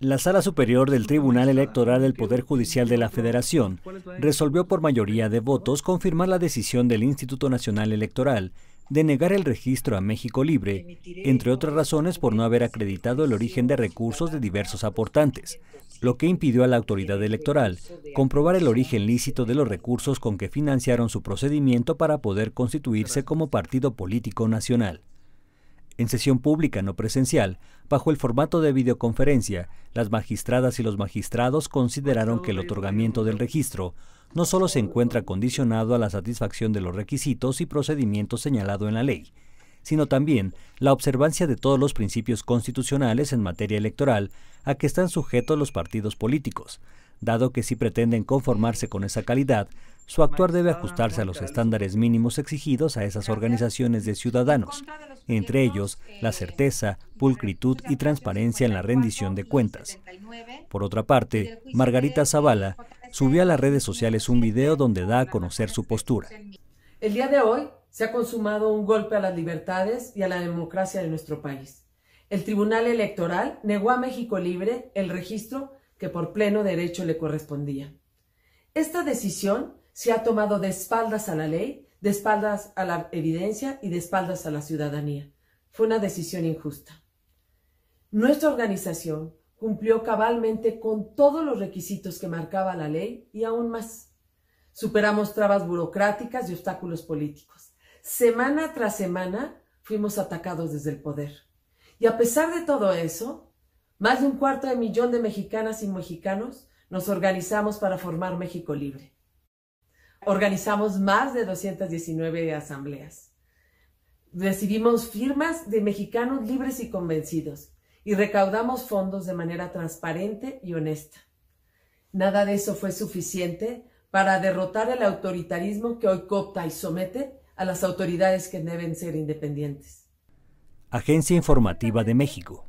La Sala Superior del Tribunal Electoral del Poder Judicial de la Federación resolvió por mayoría de votos confirmar la decisión del Instituto Nacional Electoral de negar el registro a México Libre, entre otras razones por no haber acreditado el origen de recursos de diversos aportantes, lo que impidió a la autoridad electoral comprobar el origen lícito de los recursos con que financiaron su procedimiento para poder constituirse como partido político nacional. En sesión pública no presencial, bajo el formato de videoconferencia, las magistradas y los magistrados consideraron que el otorgamiento del registro no solo se encuentra condicionado a la satisfacción de los requisitos y procedimientos señalados en la ley, sino también la observancia de todos los principios constitucionales en materia electoral a que están sujetos los partidos políticos, dado que si pretenden conformarse con esa calidad, su actuar debe ajustarse a los estándares mínimos exigidos a esas organizaciones de ciudadanos, entre ellos la certeza, pulcritud y transparencia en la rendición de cuentas. Por otra parte, Margarita Zavala subió a las redes sociales un video donde da a conocer su postura. El día de hoy se ha consumado un golpe a las libertades y a la democracia de nuestro país. El Tribunal Electoral negó a México Libre el registro que por pleno derecho le correspondía. Esta decisión se ha tomado de espaldas a la ley, de espaldas a la evidencia y de espaldas a la ciudadanía. Fue una decisión injusta. Nuestra organización cumplió cabalmente con todos los requisitos que marcaba la ley y aún más. Superamos trabas burocráticas y obstáculos políticos. Semana tras semana fuimos atacados desde el poder. Y a pesar de todo eso, más de un cuarto de millón de mexicanas y mexicanos nos organizamos para formar México Libre. Organizamos más de 219 asambleas. Recibimos firmas de mexicanos libres y convencidos y recaudamos fondos de manera transparente y honesta. Nada de eso fue suficiente para derrotar el autoritarismo que hoy copta y somete a las autoridades que deben ser independientes. Agencia Informativa de México.